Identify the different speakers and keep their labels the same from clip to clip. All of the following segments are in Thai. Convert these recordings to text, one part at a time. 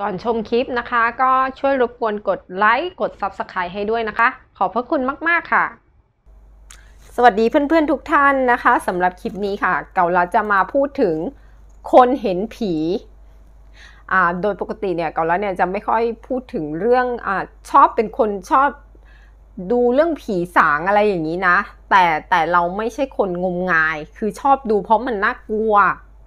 Speaker 1: ก่อนชมคลิปนะคะก็ช่วยรบกวนกดไลค์กด Subscribe ให้ด้วยนะคะ ขอบพระคุณมาก ๆค่ะ สวัสดีเพื่อนๆทุกท่านนะคะสำหรับคลิปนี้ค่ะ เก่าเราจะมาพูดถึงคนเห็นผี โดยปกติเนี่ยเก่าแล้วเนี่ยจะไม่ค่อยพูดถึงเรื่องอชอบเป็นคนชอบดูเรื่องผีสางอะไรอย่างนี้นะ แต่แต่เราไม่ใช่คนงมงาย คือชอบดูเพราะมันน่ากลัว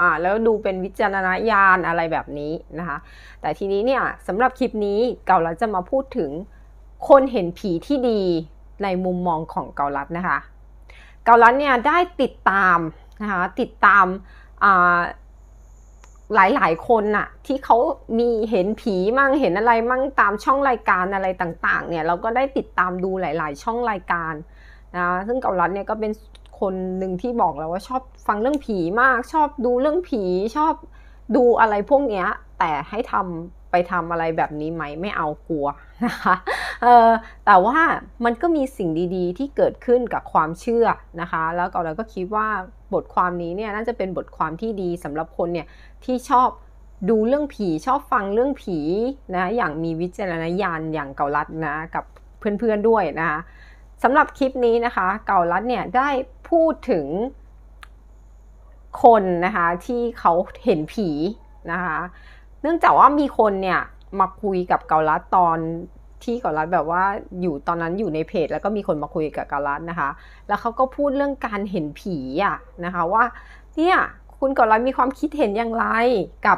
Speaker 1: อ่าแล้วดูเป็นวิจารณญาณอะไรแบบนี้นะคะแต่ทีนี้เนี่ยสำหรับคลิปนี้เกาลัดจะมาพูดถึงคนเห็นผีที่ดีในมุมมองของเกาลัดนะคะเกาลัดเนี่ยได้ติดตามนะคะติดตามอ่าหลายหลายคนน่ะที่เขามีเห็นผีมั่งเห็นอะไรมั่งตามช่องรายการอะไรต่างๆเนี่ยเราก็ได้ติดตามดูหลายๆ ช่องรายการนะซึ่งเกาลัดเนี่ยก็เป็นคนหนึ่งที่บอกแล้วว่าชอบฟังเรื่องผีมากชอบดูเรื่องผีชอบดูอะไรพวกเนี้ยแต่ให้ทำไปทำอะไรแบบนี้ไหมไม่เอากลัวนะคะเออแต่ว่ามันก็มีสิ่งดีๆ ที่เกิดขึ้นกับความเชื่อนะคะ แล้วก็เราก็คิดว่าบทความนี้เนี่ยน่าจะเป็นบทความที่ดีสำหรับคนเนี่ยที่ชอบดูเรื่องผีชอบฟังเรื่องผีนะอย่างมีวิจารณญาณอย่างเกาลัดนะกับเพื่อนๆด้วยนะคะสำหรับคลิปนี้นะคะ เกาลัดเนี่ยได้พูดถึงคนนะคะที่เขาเห็นผีนะคะ เนื่องจากว่ามีคนเนี่ยมาคุยกับเกาลัดตอนที่เกาลัดแบบว่าอยู่ตอนนั้นอยู่ในเพจแล้วก็มีคนมาคุยกับเกาลัดนะคะ แล้วเขาก็พูดเรื่องการเห็นผีอะนะคะว่าเนี่ยคุณเกาลัดมีความคิดเห็นอย่างไรกับ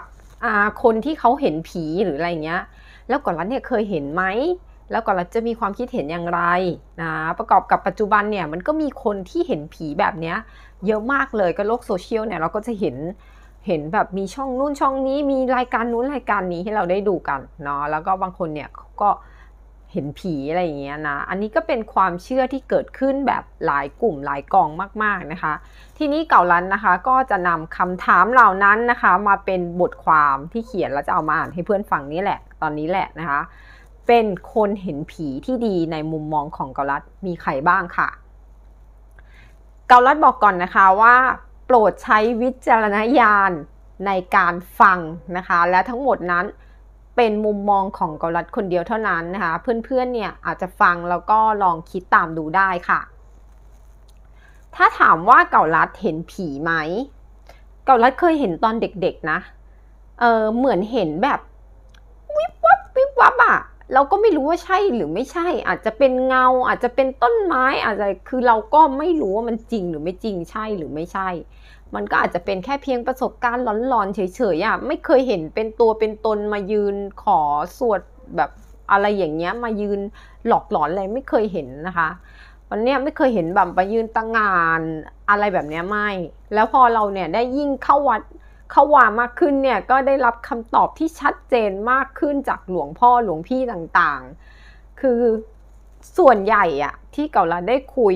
Speaker 1: คนที่เขาเห็นผีหรืออะไรเงี้ยแล้วเกาลัดเนี่ยเคยเห็นไหมแล้วก่อนเราจะมีความคิดเห็นอย่างไร นะประกอบกับปัจจุบันเนี่ยมันก็มีคนที่เห็นผีแบบเนี้ย เยอะมากเลยก็โลกโซเชียลเนี่ย เราก็จะเห็นเห็นแบบมีช่องนู่น ช่องนี้ มีรายการนู้นรายการนี้ให้เราได้ดูกันเนาะแล้วก็บางคนเนี่ยก็เห็นผีอะไรอย่างเงี้ยนะ อันนี้ก็เป็นความเชื่อที่เกิดขึ้นแบบหลายกลุ่มหลายกองมาก ๆนะคะ ทีนี้เก่าลันนะคะ ก็จะนำคำถามเหล่านั้นนะคะ มาเป็นบทความที่เขียนแล้วจะเอามาอ่านให้เพื่อนฟังนี่แหละตอนนี้แหละนะคะเป็นคนเห็นผีที่ดีในมุมมองของเกาลัดมีใครบ้างค่ะ เกาลัดบอกก่อนนะคะว่าโปรดใช้วิจารณญาณในการฟังนะคะและทั้งหมดนั้นเป็นมุมมองของเกาลัดคนเดียวเท่านั้นนะคะเพื่อนๆเนี่ยอาจจะฟังแล้วก็ลองคิดตามดูได้ค่ะ ถ้าถามว่าเกาลัดเห็นผีไหมเกาลัดเคยเห็นตอนเด็กๆนะ เออเหมือนเห็นแบบวิบวับวิบวับอะเราก็ไม่รู้ว่าใช่หรือไม่ใช่อาจจะเป็นเงาอาจจะเป็นต้นไม้อาจจะคือเราก็ไม่รู้ว่ามันจริงหรือไม่จริงใช่หรือไม่ใช่ มันก็อาจจะเป็นแค่เพียงประสบการณ์หลอนๆเฉยๆอ่ะไม่เคยเห็นเป็นตัวเป็นตนมายืนขอสวดแบบอะไรอย่างเงี้ยมายืนหลอกหลอนอะไรไม่เคยเห็นนะคะ วันนี้ไม่เคยเห็นแบบไปยืนตั้งงานอะไรแบบนี้ไม่แล้วพอเราเนี่ยได้ยิ่งเข้าวัดขวามากขึ้นเนี่ยก็ได้รับคำตอบที่ชัดเจนมากขึ้นจากหลวงพ่อหลวงพี่ต่างๆ คือส่วนใหญ่อะที่เก่าลัดได้คุย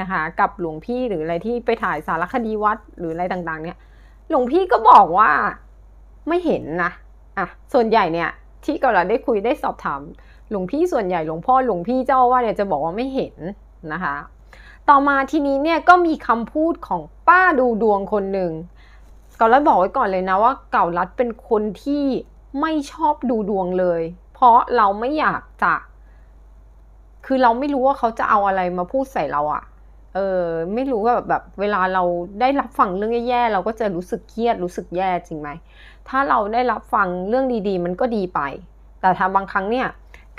Speaker 1: นะคะ กับหลวงพี่หรืออะไรที่ไปถ่ายสารคดีวัดหรืออะไรต่าง ๆ เนี่ย หลวงพี่ก็บอกว่าไม่เห็นนะอ่ะส่วนใหญ่เนี่ยที่เก่าลัดได้คุยได้สอบถาม หลวงพี่ส่วนใหญ่หลวงพ่อหลวงพี่เจ้าว่าเนี่ยจะบอกว่าไม่เห็นนะคะ ต่อมาทีนี้เนี่ยก็มีคำพูดของป้าดูดวงคนหนึ่งเกาลัดบอกไว้ก่อนเลยนะว่าเก่าลัดเป็นคนที่ไม่ชอบดูดวงเลย เพราะเราไม่อยากจะ คือเราไม่รู้ว่าเขาจะเอาอะไรมาพูดใส่เราอะเออไม่รู้ว่าแบบแบบเวลาเราได้รับฟังเรื่องแย่ๆเราก็จะรู้สึกเครียดรู้สึกแย่จริงไหม ถ้าเราได้รับฟังเรื่องดี ๆ มันก็ดีไป แต่ทำบางครั้งเนี่ย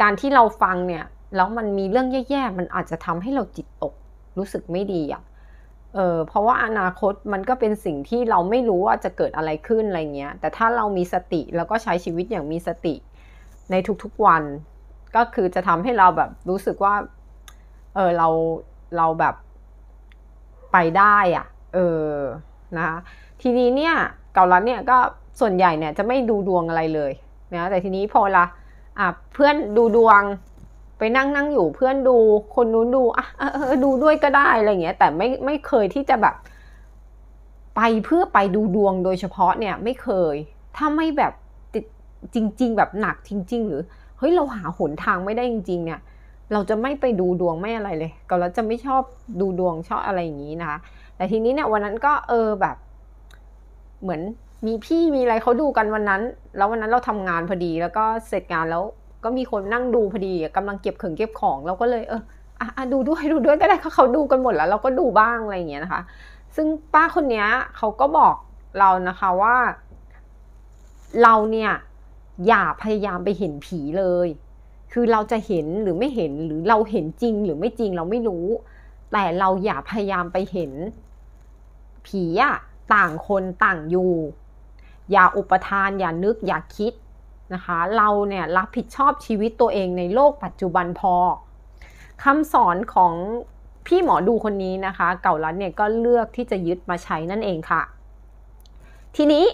Speaker 1: การที่เราฟังเนี่ยแล้วมันมีเรื่องแย่ๆมันอาจจะทำให้เราจิตตกรู้สึกไม่ดีอะเออเพราะว่าอนาคตมันก็เป็นสิ่งที่เราไม่รู้ว่าจะเกิดอะไรขึ้นอะไรเงี้ยแต่ถ้าเรามีสติแล้วก็ใช้ชีวิตอย่างมีสติ ในทุกๆวันก็คือจะทำให้เราแบบ รู้สึกว่า เออเราเราแบบไปได้อะเออนะคะทีนี้เนี่ยเกาลัดเนี่ยก็ส่วนใหญ่เนี่ยจะไม่ดูดวงอะไรเลยนะแต่ทีนี้พอละอ่ะเพื่อนดูดวงไปนั่งนั่งอยู่เพื่อนดูคนนู้นดูอ่ะดูด้วยก็ได้อะไรเงี้ยแต่ไม่ไม่เคยที่จะแบบ ไปเพื่อไปดูดวงโดยเฉพาะเนี่ยไม่เคยถ้าไม่แบบติดจริง ๆ แบบหนักจริง ๆ หรือเฮ้ยเราหาหนทางไม่ได้จริง ๆ เนี่ย เราจะไม่ไปดูดวงไม่อะไรเลย ก็เราจะไม่ชอบดูดวงชอบอะไรอย่างนี้นะคะแต่ทีนี้เนี่ยวันนั้นก็เออแบบเหมือนมีพี่มีอะไรเขาดูกันวันนั้น แล้ววันนั้นเราทำงานพอดีแล้วก็เสร็จงานแล้วก็มีคนนั่งดูพอดีกำลังเก็บเขิงเก็บของเราก็เลย เอออ่ะดูด้วยดูด้วยก็ได้เขาเขาดูกันหมดแล้วเราก็ดูบ้างอะไรอย่างเงี้ยนะคะ ซึ่งป้าคนเนี้ยเขาก็บอกเรานะคะว่า เราเนี่ย อย่าพยายามไปเห็นผีเลย คือเราจะเห็นหรือไม่เห็นหรือเราเห็นจริงหรือไม่จริงเราไม่รู้ แต่เราอย่าพยายามไปเห็น ผีอะต่างคนต่างอยู่ อย่าอุปทาน อย่านึกอย่าคิดนะคะเราเนี่ยรับผิดชอบชีวิตตัวเองในโลกปัจจุบันพอคำสอนของพี่หมอดูคนนี้นะคะ เก่าลัดเนี่ยก็เลือกที่จะยึดมาใช้นั่นเองค่ะทีนี้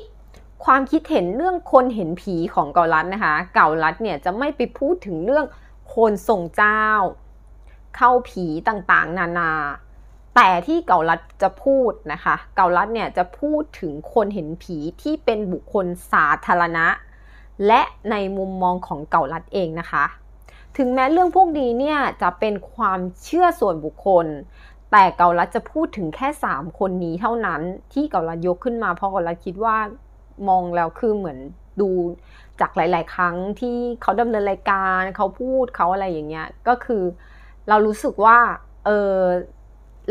Speaker 1: ความคิดเห็นเรื่องคนเห็นผีของเก่าลัดนะคะ เก่าลัดเนี่ยจะไม่ไปพูดถึงเรื่องคนส่งเจ้า เข้าผีต่างๆนานา แต่ที่เก่าลัดจะพูดนะคะเก่าลัดเนี่ยจะพูดถึงคนเห็นผีที่เป็นบุคคลสาธารณะและในมุมมองของเก่ารัฐเองนะคะ ถึงแม้เรื่องพวกนี้เนี่ยจะเป็นความเชื่อส่วนบุคคล แต่เก่ารัฐจะพูดถึงแค่ 3 คนนี้เท่านั้นที่เก่ารัฐยกขึ้นมา เพราะเก่ารัฐคิดว่ามองแล้วคือเหมือนดูจากหลาย ๆ ครั้งที่เขาดำเนินรายการเขาพูดเขาอะไรอย่างเงี้ยก็คือเรารู้สึกว่าเออ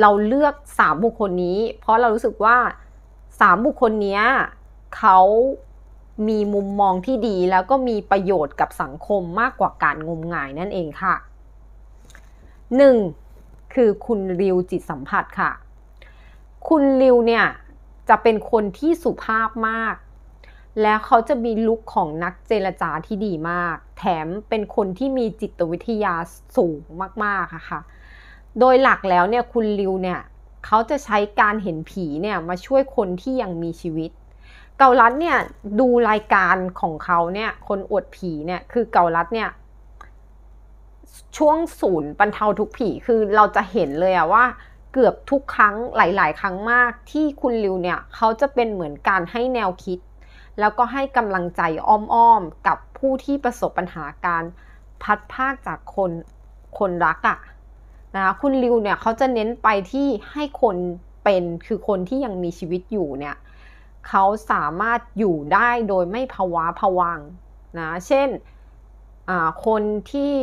Speaker 1: เราเลือกสามบุคคลนี้ เพราะเรารู้สึกว่าสามบุคคลนี้เขามีมุมมองที่ดีแล้วก็มีประโยชน์กับสังคมมากกว่าการงมงายนั่นเองค่ะ 1. คือคุณริวจิตสัมผัสค่ะ คุณริวเนี่ยจะเป็นคนที่สุภาพมาก แล้วเขาจะมีลุคของนักเจรจาที่ดีมาก แถมเป็นคนที่มีจิตวิทยาสูงมากๆค่ะโดยหลักแล้วเนี่ยคุณริวเนี่ยเขาจะใช้การเห็นผีเนี่ยมาช่วยคนที่ยังมีชีวิตเกาลัดเนี่ยดูรายการของเขาเนี่ยคนอวดผีเนี่ยคือเกาลัดเนี่ยช่วงศูนย์บรรเทาทุกผี คือเราจะเห็นเลยอะว่าเกือบทุกครั้งหลาย ๆ ครั้งมากที่คุณริวเนี่ยเขาจะเป็นเหมือนการให้แนวคิด แล้วก็ให้กำลังใจอ้อมๆ กับผู้ที่ประสบปัญหาการพัดภาคจากคนคนรักอะนะคะคุณริวเนี่ยเขาจะเน้นไปที่ให้คนเป็นคือคนที่ยังมีชีวิตอยู่เนี่ยเขาสามารถอยู่ได้โดยไม่ภาวะผวังนะ เช่น คนที่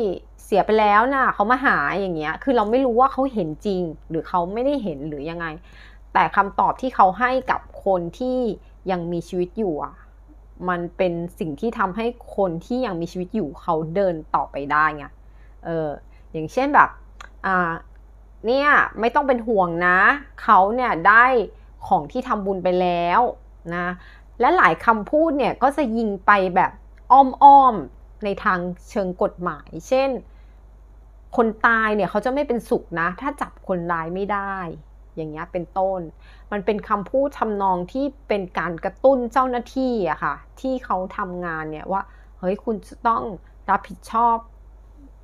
Speaker 1: เสียไปแล้วนะ่ะเขามาหาอย่างเงี้ย คือเราไม่รู้ว่าเขาเห็นจริงหรือเขาไม่ได้เห็นหรือยังไง แต่คำตอบที่เขาให้กับคนที่ยังมีชีวิตอยู่อ่ะมันเป็นสิ่งที่ทำให้คนที่ยังมีชีวิตอยู่เขาเดินต่อไปได้ไง เออ อย่างเช่นแบบอ่าเนี่ยไม่ต้องเป็นห่วงนะ เขาเนี่ยได้ของที่ทำบุญไปแล้วนะและหลายคำพูดเนี่ยก็จะยิงไปแบบอ้อมๆ ในทางเชิงกฎหมาย เช่น คนตายเนี่ยเขาจะไม่เป็นสุขนะ ถ้าจับคนร้ายไม่ได้ อย่างเงี้ยเป็นต้น มันเป็นคำพูดทำนองที่เป็นการกระตุ้นเจ้าหน้าที่อะค่ะที่เขาทำงานเนี่ยว่าเฮ้ยคุณต้องรับผิดชอบ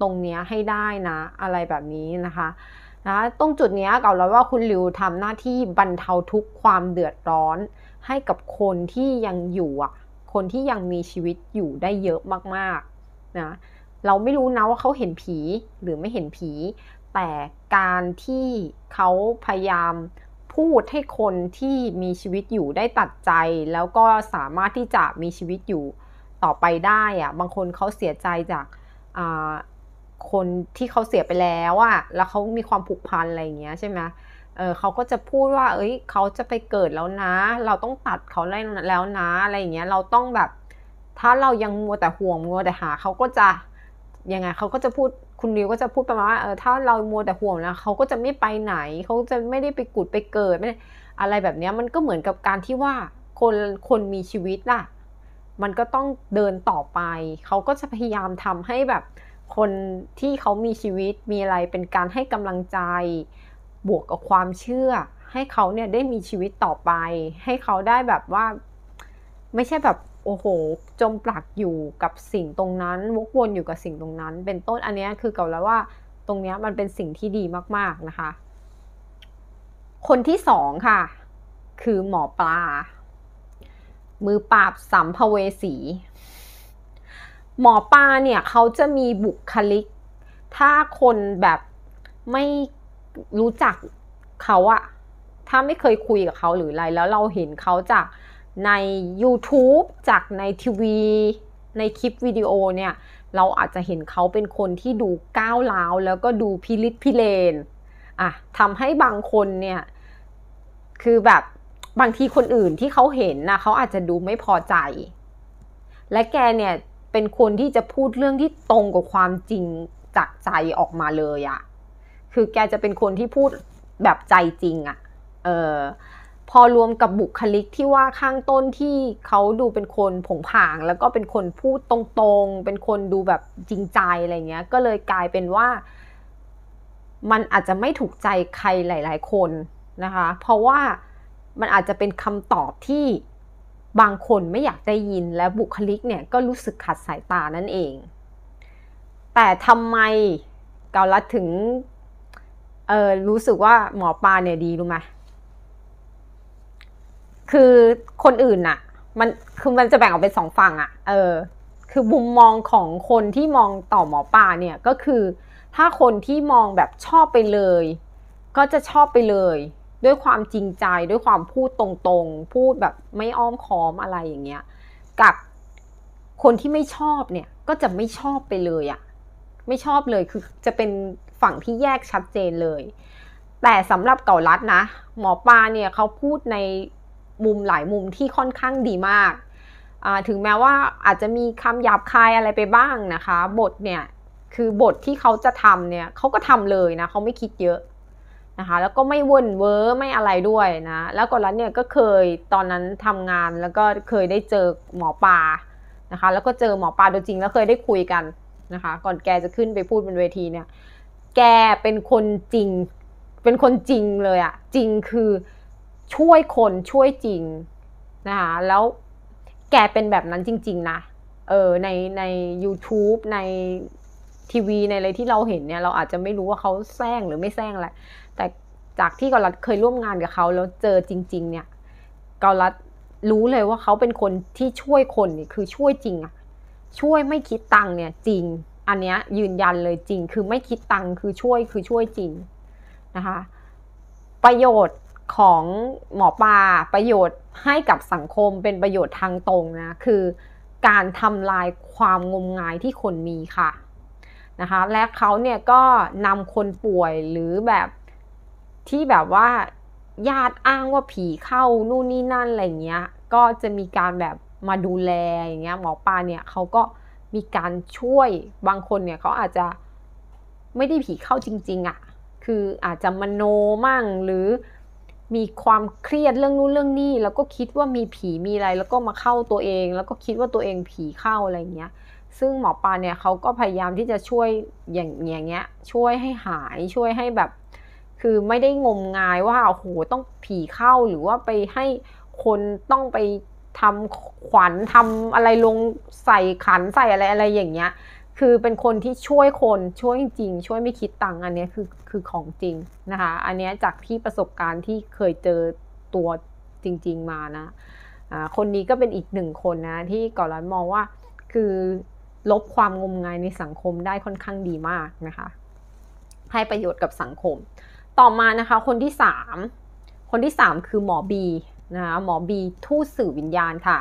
Speaker 1: ตรงเนี้ยให้ได้นะ อะไรแบบนี้นะคะนะตรงจุดนี้เก่าแล้วว่าคุณลิวทำหน้าที่บรรเทาทุกความเดือดร้อน ให้กับคนที่ยังอยู่อ่ะคนที่ยังมีชีวิตอยู่ได้เยอะมาก ๆนะเราไม่รู้นะว่าเขาเห็นผีหรือไม่เห็นผี แต่การที่เขาพยายามพูดให้คนที่มีชีวิตอยู่ได้ตัดใจ แล้วก็สามารถที่จะมีชีวิตอยู่ต่อไปได้อะบางคนเขาเสียใจจากคนที่เขาเสียไปแล้วอะแล้วเขามีความผูกพันอะไรเงี้ยใช่ไหมเออเขาก็จะพูดว่า เอ้ย เขาจะไปเกิดแล้วนะ เราต้องตัดเขาแล้วนะ อะไรเงี้ย เราต้องแบบ ถ้าเรายังมัวแต่ห่วงมัวแต่หาเขาก็จะ ยังไงเขาก็จะพูด คุณนิวก็จะพูดประมาณว่า เออ ถ้าเรามัวแต่ห่วงนะเขาก็จะไม่ไปไหน เขาจะไม่ได้ไปกุดไปเกิดไม่อะไรแบบนี้มันก็เหมือนกับการที่ว่า คน คนมีชีวิตอ่ะ มันก็ต้องเดินต่อไป เขาก็จะพยายามทำให้แบบคนที่เขามีชีวิตมีอะไรเป็นการให้กำลังใจ บวกกับความเชื่อ ให้เขาเนี่ยได้มีชีวิตต่อไป ให้เขาได้แบบว่า ไม่ใช่แบบโอ้โหจมปลักอยู่กับสิ่งตรงนั้นวกวนอยู่กับสิ่งตรงนั้น เป็นต้นอันนี้คือกับแล้วว่าตรงนี้มันเป็นสิ่งที่ดีมากๆนะคะ คนที่สองค่ะ คือหมอปลา มือปราบสัมภเวสีหมอปลาเนี่ยเขาจะมีบุคลิก ถ้าคนแบบไม่รู้จักเขาอะถ้าไม่เคยคุยกับเขาหรืออะไร แล้วเราเห็นเขาจากใน YouTube จากในทีวีในคลิปวิดีโอเนี่ยเราอาจจะเห็นเขาเป็นคนที่ดูก้าวร้าว แล้วก็ดูพิลิตพิเลนอ่ะทำให้บางคนเนี่ยคือแบบบางทีคนอื่นที่เขาเห็นนะเขาอาจจะดูไม่พอใจ และแกเนี่ยเป็นคนที่จะพูดเรื่องที่ตรงกับความจริงจากใจออกมาเลยอะ คือแกจะเป็นคนที่พูดแบบใจจริงอะเออพอรวมกับบุคลิกที่ว่าข้างต้นที่เขาดูเป็นคนผงผาง แล้วก็เป็นคนพูดตรงๆ เป็นคนดูแบบจริงใจอะไรเงี้ย ก็เลยกลายเป็นว่า มันอาจจะไม่ถูกใจใครหลายๆคนนะคะ เพราะว่ามันอาจจะเป็นคำตอบที่บางคนไม่อยากได้ยินและบุคลิกเนี่ยก็รู้สึกขัดสายตานั่นเอง แต่ทำไมเกาลัดถึงเออรู้สึกว่าหมอปลาเนี่ยดีรู้ไหมคือคนอื่นน่ะมันคือมันจะแบ่งออกเป็นสองฝั่งอะเออคือมุมมองของคนที่มองต่อหมอปลาเนี่ยก็คือถ้าคนที่มองแบบชอบไปเลย ก็จะชอบไปเลยด้วยความจริงใจด้วยความพูดตรงๆ พูดแบบไม่อ้อมค้อมอะไรอย่างเงี้ยกับคนที่ไม่ชอบเนี่ยก็จะไม่ชอบไปเลยอะไม่ชอบเลยคือจะเป็นฝั่งที่แยกชัดเจนเลย แต่สำหรับเก่ารัดนะหมอปลาเนี่ยเขาพูดในมุมหลายมุมที่ค่อนข้างดีมากถึงแม้ว่าอาจจะมีคำหยาบคายอะไรไปบ้างนะคะ บทเนี่ยคือบทที่เขาจะทำเนี่ยเขาก็ทำเลยนะเขาไม่คิดเยอะนะคะแล้วก็ไม่วนเวอร์ไม่อะไรด้วยนะ แล้วก่อนแล้วเนี่ยก็เคยตอนนั้นทำงานแล้วก็เคยได้เจอหมอปลานะคะแล้วก็เจอหมอปลาตัวจริงแล้วเคยได้คุยกันนะคะก่อนแกจะขึ้นไปพูดบนเวทีเนี่ยแกเป็นคนจริงเป็นคนจริงเลยอะจริงคือช่วยคนช่วยจริงนะคะแล้วแกเป็นแบบนั้นจริงๆนะเออในใน u t u b e ในทีวีในอะไรที่เราเห็นเนี่ย เราอาจจะไม่รู้ว่าเขาแซงหรือไม่แซงอะไรแต่จากที่กอลัดเคยร่วมงานกับเขาแล้วเจอจริง ๆ เนี่ยกอลัดรู้เลยว่าเขาเป็นคนที่ช่วยคนนี่คือช่วยจริงอะช่วยไม่คิดตังค์เนี่ยจริง อันเนี้ยยืนยันเลยจริง คือไม่คิดตังค์คือช่วยคือช่วยจริงนะคะ ประโยชน์ของหมอปลาประโยชน์ให้กับสังคมเป็นประโยชน์ทางตรงนะ คือการทำลายความงมงายที่คนมีค่ะนะคะและเขาเนี่ยก็นำคนป่วยหรือแบบที่แบบว่าญาติอ้างว่าผีเข้านู่นนี่นั่นอะไรเงี้ย ก็จะมีการแบบมาดูแลอย่างเงี้ยหมอปลาเนี่ยเขาก็มีการช่วยบางคนเนี่ยเขาอาจจะไม่ได้ผีเข้าจริง ๆอะ่ะคืออาจจะมโนมั่งหรือมีความเครียดเรื่องนู้นเรื่องนี้แล้วก็คิดว่ามีผีมีอะไรแล้วก็มาเข้าตัวเอง แล้วก็คิดว่าตัวเองผีเข้าอะไรเงี้ยซึ่งหมอปลาเนี่ยเขาก็พยายามที่จะช่วยอย่างอย่างเงี้ยช่วยให้หายช่วยให้แบบ คือไม่ได้งมงายว่าโอ้โหต้องผีเข้าหรือว่าไปให้คนต้องไปทำขวัญทำอะไรลงใส่ขันใส่อะไรอะไรอย่างเงี้ยคือเป็นคนที่ช่วยคนช่วยจริงช่วยไม่คิดตังค์อันนี้คือคือของจริงนะคะอันนี้จากที่ประสบการณ์ที่เคยเจอตัวจริง ๆ มานะคนนี้ก็เป็นอีกหนึ่งคนนะที่ก่อนร้านมองว่าคือลบความงมงายในสังคมได้ค่อนข้างดีมากนะคะ ให้ประโยชน์กับสังคม ต่อมานะคะ คนที่3คนที่ 3 คือหมอบีนะคะหมอบีทู่สื่อวิญญาณค่ะ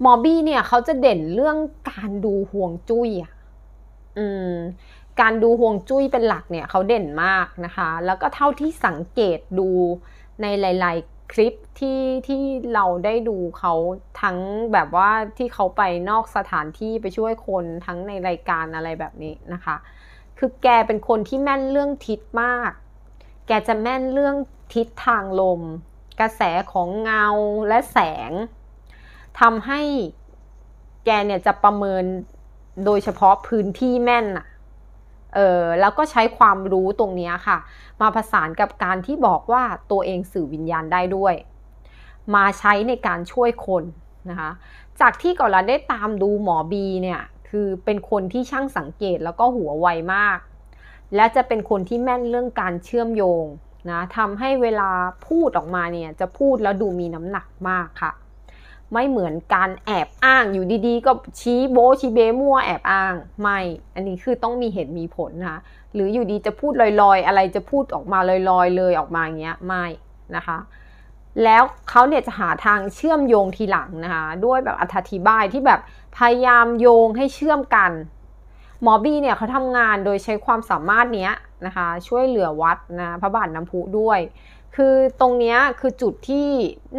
Speaker 1: หมอบีเนี่ยเขาจะเด่นเรื่องการดูห่วงจุ้ยอืมการดูห่วงจุ้ยเป็นหลักเนี่ย เขาเด่นมากนะคะ แล้วก็เท่าที่สังเกตดูในหลายคลิปที่ที่เราได้ดูเขาทั้งแบบว่าที่เขาไปนอกสถานที่ไปช่วยคนทั้งในรายการอะไรแบบนี้นะคะ คือแกเป็นคนที่แม่นเรื่องทิศมาก แกจะแม่นเรื่องทิศทางลม กระแสของเงาและแสง ทำให้แกเนี่ยจะประเมินโดยเฉพาะพื้นที่แม่นอะเออแล้วก็ใช้ความรู้ตรงนี้ค่ะมาผสานกับการที่บอกว่าตัวเองสื่อวิญญาณได้ด้วย มาใช้ในการช่วยคนนะคะจากที่ก่อนเราได้ตามดูหมอบีเนี่ยคือเป็นคนที่ช่างสังเกตแล้วก็หัวไวมาก และจะเป็นคนที่แม่นเรื่องการเชื่อมโยงนะทำให้เวลาพูดออกมาเนี่ยจะพูดแล้วดูมีน้ำหนักมากค่ะไม่เหมือนการแอบอ้างอยู่ดีๆ ก็ชี้โบชี้เบมั่วแอบอ้างไม่ อันนี้คือต้องมีเหตุมีผลนะคะหรืออยู่ดีจะพูดลอยๆ อะไรจะพูดออกมาลอยๆเลยออกมาอย่างเงี้ยไม่นะคะแล้วเขาเนี่ยจะหาทางเชื่อมโยงทีหลังนะคะด้วยแบบอธิบายที่แบบพยายามโยงให้เชื่อมกันหมอบี้เนี่ยเขาทำงานโดยใช้ความสามารถเนี้ยนะคะช่วยเหลือวัดนะพระบาทน้ำพุด้วยคือตรงนี้คือจุดที่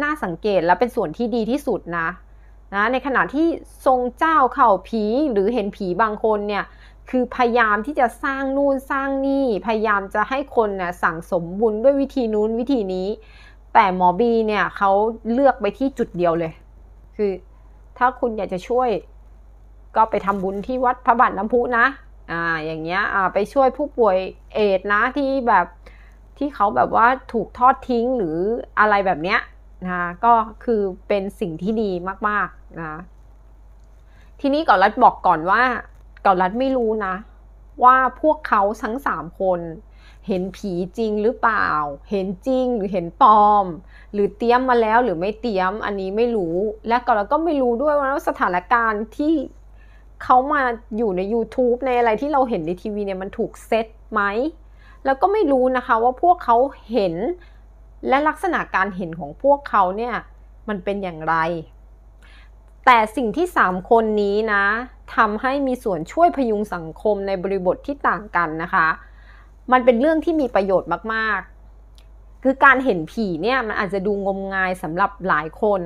Speaker 1: น่าสังเกตและเป็นส่วนที่ดีที่สุดนะนะ ในขณะที่ทรงเจ้าเข่าผีหรือเห็นผีบางคนเนี่ย คือ พยายามที่จะสร้างนู่นสร้างนี่ พยายามจะให้คนเนี่ยสั่งสมบุญด้วยวิธีนู้นวิธีนี้ แต่หมอบีเนี่ยเขาเลือกไปที่จุดเดียวเลย คือ ถ้าคุณอยากจะช่วยก็ไปทำบุญที่วัดพระบาทน้ำพุนะอ่าอย่างเงี้ยอ่าไปช่วยผู้ป่วยเอดนะที่แบบที่เขาแบบว่าถูกทอดทิ้งหรืออะไรแบบเนี้ย นะก็คือเป็นสิ่งที่ดีมากๆนะทีนี้ก่อนรัฐบอกก่อนว่าก่อนรัฐไม่รู้นะ ว่าพวกเขาทั้งสามคน เห็นผีจริงหรือเปล่า เห็นจริงหรือเห็นปลอม หรือเตี้ยมมาแล้วหรือไม่เตี้ยมอันนี้ไม่รู้ และก่อนรัาก็ไม่รู้ด้วยว่าสถานการณ์ที่เขามาอยู่ใน YouTube ในอะไรที่เราเห็นในทีวีเนี่ยมันถูกเซตไหมแล้วก็ไม่รู้นะคะว่าพวกเขาเห็นและลักษณะการเห็นของพวกเขาเนี่ยมันเป็นอย่างไร แต่สิ่งที่ 3 คนนี้นะทำให้มีส่วนช่วยพยุงสังคมในบริบทที่ต่างกันนะคะ มันเป็นเรื่องที่มีประโยชน์มากๆ คือการเห็นผีเนี่ยมันอาจจะดูงมงายสำหรับหลายคน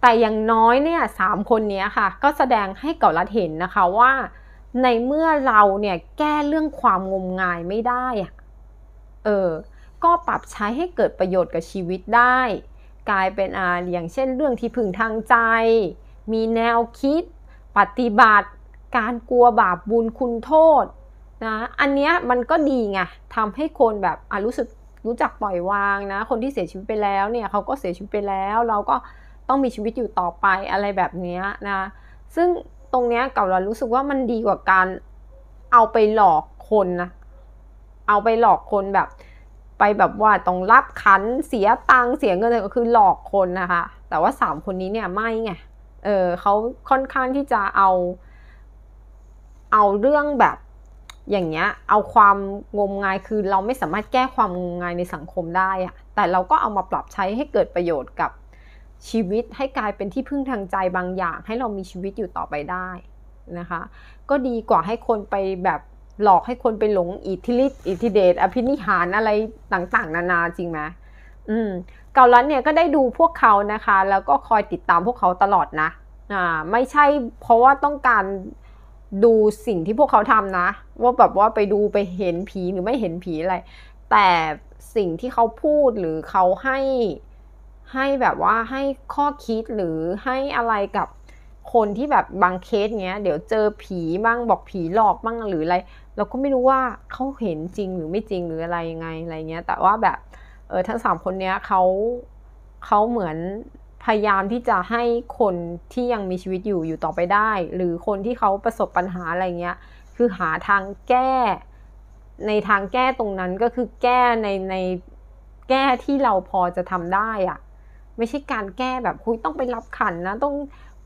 Speaker 1: แต่อย่างน้อยเนี่ยสามคนนี้ค่ะ ก็แสดงให้เก่าลัดเห็นนะคะว่าในเมื่อเราเนี่ยแก้เรื่องความงมงายไม่ได้อะเออ ก็ปรับใช้ให้เกิดประโยชน์กับชีวิตได้ กลายเป็นอาอย่างเช่นเรื่องที่พึงทางใจ มีแนวคิด ปฏิบัติการกลัวบาปบุญคุณโทษนะ อันเนี้ยมันก็ดีไงทำให้คนแบบอรู้สึกรู้จักปล่อยวางนะคนที่เสียชีวิตไปแล้วเนี่ยเขาก็เสียชีวิตไปแล้วเราก็ต้องมีชีวิตอยู่ต่อไปอะไรแบบนี้นะ ซึ่งตรงเนี้ยกับเรารู้สึกว่ามันดีกว่าการเอาไปหลอกคนนะ เอาไปหลอกคนแบบ ไปแบบว่าต้องรับขันเสียตังเสียเงินก็คือหลอกคนนะคะ แต่ว่าสามคนนี้เนี่ยไม่ไง เออเขาค่อนข้างที่จะเอาเอาเรื่องแบบอย่างเงี้ยเอาความงมงายคือเราไม่สามารถแก้ความงมงายในสังคมได้อะแต่เราก็เอามาปรับใช้ให้เกิดประโยชน์กับชีวิตให้กลายเป็นที่พึ่งทางใจบางอย่าง ให้เรามีชีวิตอยู่ต่อไปได้นะคะ ก็ดีกว่าให้คนไปแบบหลอกให้คนไปหลงอิทธิฤทธิ์อิทธิเดชอภินิหารอะไรต่างๆ นานา จริงไหมอืม เกาลัดเนี่ยก็ได้ดูพวกเขานะคะ แล้วก็คอยติดตามพวกเขาตลอดนะอ่า ไม่ใช่เพราะว่าต้องการดูสิ่งที่พวกเขาทำนะว่าแบบว่าไปดูไปเห็นผีหรือไม่เห็นผีอะไร แต่สิ่งที่เขาพูดหรือเขาให้ให้แบบว่าให้ข้อคิดหรือให้อะไรกับคนที่แบบบางเคสเนี้ยเดี๋ยวเจอผีบ้างบอกผีหลอกบ้างหรืออะไร เราก็ไม่รู้ว่าเขาเห็นจริงหรือไม่จริงหรืออะไรยังไงอะไรเงี้ยแต่ว่าแบบเออทั้งสามคนเนี้ยเขาเขาเหมือนพยายามที่จะให้คนที่ยังมีชีวิตอยู่อยู่ต่อไปได้ หรือคนที่เขาประสบปัญหาอะไรเงี้ยคือหาทางแก้ในทางแก้ตรงนั้นก็คือแก้ในในแก้ที่เราพอจะทำได้อะไม่ใช่การแก้แบบคุยต้องไปรับขันนะ ต้อง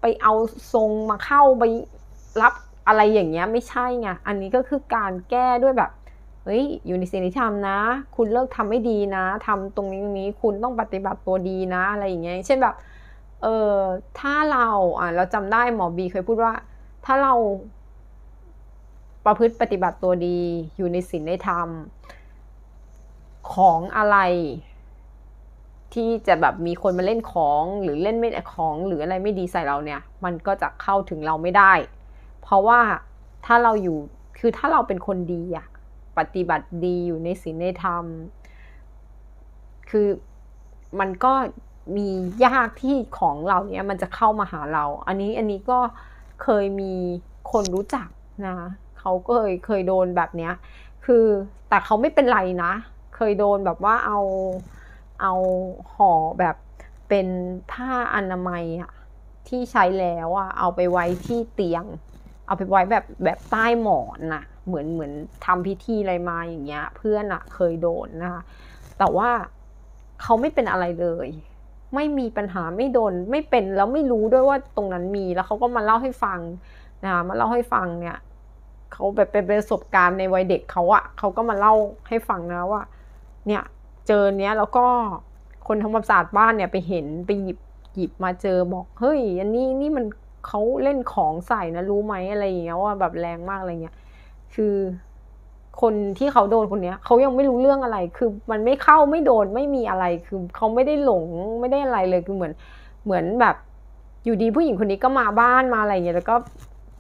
Speaker 1: ไปเอาทรงมาเข้าไปรับอะไรอย่างเงี้ยไม่ใช่ไงอันนี้ก็คือการแก้ด้วยแบบเฮ้ยอยู่ใน่งที่ทมนะคุณเลิกทำไม่ดีนะ ทำตรงนี้ตรงนี้ คุณต้องปฏิบัติตัวดีนะ อะไรอย่างเงี้ยเช่นแบบเออถ้าเราอ่ะเราจำได้หมอบีเคยพูดว่า ถ้าเรา ประพฤติปฏิบัติตัวดี อยู่ในศีลในธรรมของอะไรที่จะแบบมีคนมาเล่นของหรือเล่นไม่ของ หรืออะไรไม่ดีใส่เราเนี่ยมันก็จะเข้าถึงเราไม่ได้ เพราะว่าถ้าเราอยู่คือถ้าเราเป็นคนดีอะปฏิบัติดีอยู่ในศีลในธรรม คือมันก็มียากที่ของเราเนี่ยมันจะเข้ามาหาเรา อันนี้อันนี้ก็เคยมีคนรู้จักนะ เขาก็เคยเคยโดนแบบเนี้ยคือแต่เขาไม่เป็นไรนะ เคยโดนแบบว่าเอาเอาห่อแบบเป็นผ้าอนามัยอะที่ใช้แล้วอะเอาไปไว้ที่เตียง เอาไปไว้แบบแบบใต้หมอนน่ะเหมือนเหมือนทำพิธีอะไรมาอย่างเงี้ย เพื่อนอะเคยโดนนะคะแต่ว่าเขาไม่เป็นอะไรเลย ไม่มีปัญหาไม่โดน ไม่เป็นแล้วไม่รู้ด้วยว่าตรงนั้นมีแล้วเขาก็มาเล่าให้ฟังนะคะมาเล่าให้ฟังเนี่ยเขาแบบเป็นประสบการณ์ในวัยเด็กเขาอะเขาก็มาเล่าให้ฟังนะว่า เนี่ยเจอเนี้ยแล้วก็คนทำความสะอาดบ้านเนี่ย ไปเห็น ไปหยิบหยิบมาเจอบอก เฮ้ยอันนี้นี่มันเขาเล่นของใส่นะ รู้ไหมอะไรอย่างเงี้ยว่าแบบแรงมากอะไรเงี้ยคือคนที่เขาโดนคนเนี้ยเขายังไม่รู้เรื่องอะไร คือมันไม่เข้าไม่โดนไม่มีอะไร คือเขาไม่ได้หลงไม่ได้อะไรเลยคือเหมือนเหมือนแบบอยู่ดีผู้หญิงคนนี้ก็มาบ้านมาอะไรเงี้ยแล้วก็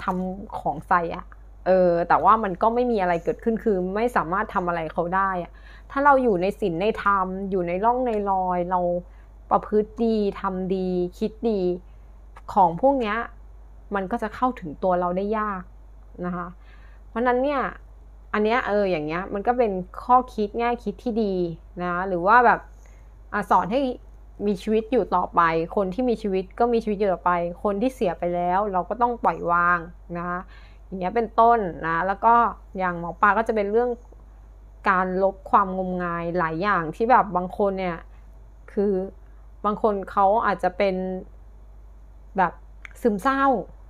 Speaker 1: ทำของใส่อะเออแต่ว่ามันก็ไม่มีอะไรเกิดขึ้นคือไม่สามารถทำอะไรเขาได้ ถ้าเราอยู่ในศีลในธรรมอยู่ในร่องในรอยเราประพฤติดีทำดี คิดดี ของพวกเนี้ยมันก็จะเข้าถึงตัวเราได้ยากนะคะ เพราะนั้นเนี่ยอันเนี้ยเอออย่างเงี้ยมันก็เป็นข้อคิด ง่ายคิดที่ดีนะหรือว่าแบบอสอนให้มีชีวิตอยู่ต่อไป คนที่มีชีวิตก็มีชีวิตอยู่ต่อไป คนที่เสียไปแล้ว เราก็ต้องปล่อยวางนะคะอย่างเงี้ยเป็นต้นนะ แล้วก็อย่างหมอปลาก็จะเป็นเรื่องการลบความงมงายหลายอย่างที่แบบบางคนเนี่ย คือบางคนเขาอาจจะเป็นแบบซึมเศร้า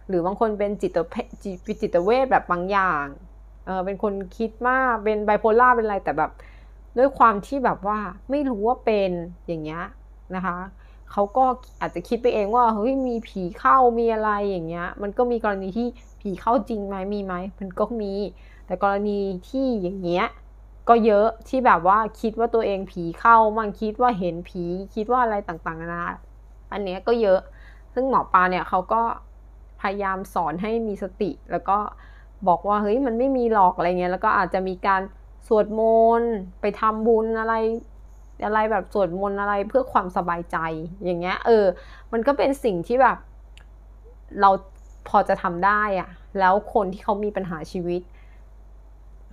Speaker 1: หรือบางคนเป็นจิตเภทจิตเวทแบบบางอย่าง เออเป็นคนคิดมากเป็นไบโพล่าเป็นอะไร แต่แบบ ด้วยความที่แบบว่าไม่รู้ว่าเป็นอย่างเงี้ยนะคะเขาก็อาจจะคิดไปเองว่าเฮ้ยมีผีเข้ามีอะไรอย่างเงี้ย มันก็มีกรณีที่ผีเข้าจริงไหมมีไหมมันก็มี แต่กรณีที่อย่างเงี้ยก็เยอะที่แบบว่าคิดว่าตัวเองผีเข้ามันคิดว่าเห็นผีคิดว่าอะไรต่างๆ นานาอันเนี้ยก็เยอะซึ่งหมอปลาเนี่ยเขาก็พยายามสอนให้มีสติ แล้วก็บอกว่าเฮ้ยมันไม่มีหลอกอะไรเงี้ย แล้วก็อาจจะมีการสวดมนต์ไปทำบุญอะไรอะไรแบบสวดมนต์อะไรเพื่อความสบายใจอย่างเงี้ยเออ มันก็เป็นสิ่งที่แบบเราพอจะทำได้อะแล้วคนที่เขามีปัญหาชีวิต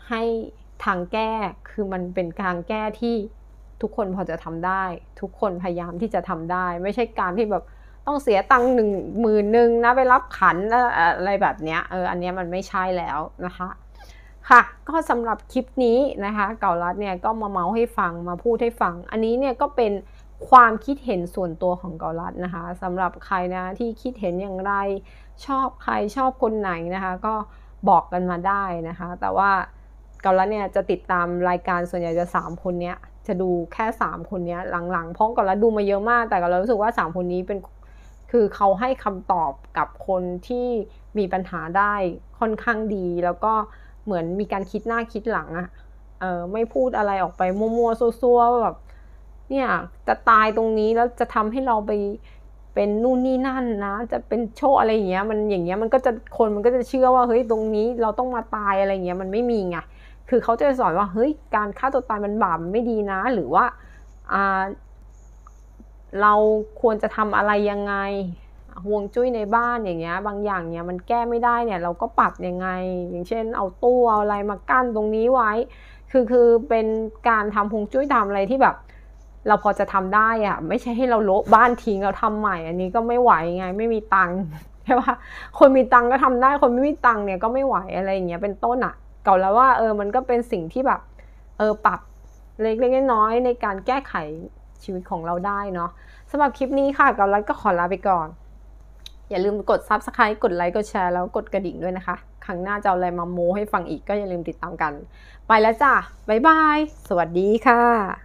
Speaker 1: ให้ทางแก้ คือมันเป็นการแก้ที่ทุกคนพอจะทำได้ ทุกคนพยายามที่จะทำได้ ไม่ใช่การที่แบบ ต้องเสียตังค์หนึ่งหมื่นหนึ่งนะไปรับขันอะไรแบบเนี้ย เออ อันเนี้ยมันไม่ใช่แล้วนะคะ ค่ะ ก็สำหรับคลิปนี้นะคะ เก่ารัดเนี่ยก็มาเมาส์ให้ฟัง มาพูดให้ฟัง อันนี้เนี่ยก็เป็นความคิดเห็นส่วนตัวของเกาลัดนะคะสำหรับใครนะที่คิดเห็นอย่างไรชอบใครชอบคนไหนนะคะก็บอกกันมาได้นะคะ แต่ว่ากาบละเนี่ยจะติดตามรายการส่วนใหญ่จะ3คนเนี้ยจะดูแค่3คนเนี้ยหลังๆเพราะกาบละดูมาเยอะมากแต่กัละรู้สึกว่า3คนนี้เป็นคือเขาให้คำตอบกับคนที่มีปัญหาได้ค่อนข้างดีแล้วก็เหมือนมีการคิดหน้าคิดหลังอะเออไม่พูดอะไรออกไปมั่วๆซัวๆแบบเนี่ยจะตายตรงนี้แล้วจะทำให้เราไปเป็นนู่นนี่นั่นนะ จะเป็นโชคอะไรอย่างเงี้ย มันอย่างเงี้ย มันก็จะคนมันก็จะเชื่อว่าเฮ้ยตรงนี้เราต้องมาตายอะไรเงี้ยมันไม่มีไง คือเขาจะสอนว่าเฮ้ยการฆ่าตัวตายมันบาปไม่ดีนะหรือว่า เราควรจะทำอะไรยังไงห่วงจุ้ยในบ้านอย่างเงี้ยบางอย่างเนี่ยมันแก้ไม่ได้เนี่ยเราก็ปรับยังไง อย่างเช่น เอาตู้เอาอะไรมากั้นตรงนี้ไว้ คือคือเป็นการทำห่วงจุ้ยทำอะไรที่แบบเราพอจะทำได้อะไม่ใช่ให้เราโละบ้านทิ้งเราทำใหม่ อันนี้ก็ไม่ไหวไง ไม่มีตังค์ใช่ปะคนมีตังค์ก็ทำได้คนไม่มีตังค์เนี่ยก็ไม่ไหวอะไรอย่างเงี้ยเป็นต้นอะเก่าแล้วว่าเออมันก็เป็นสิ่งที่แบบเออปรับเล็กๆน้อยๆในการแก้ไขชีวิตของเราได้เนาะสำหรับคลิปนี้ค่ะเก่าแล้วก็ขอลาไปก่อน อย่าลืมกดซับสไคร b e กดไลค์กดแชร์แล้วกดกระดิ่งด้วยนะคะครั้งหน้าจะเอาอะไรมาโม้ให้ฟังอีกก็อย่าลืมติดตามกัน ไปแล้วจ้ะบ๊ายบายสวัสดีค่ะ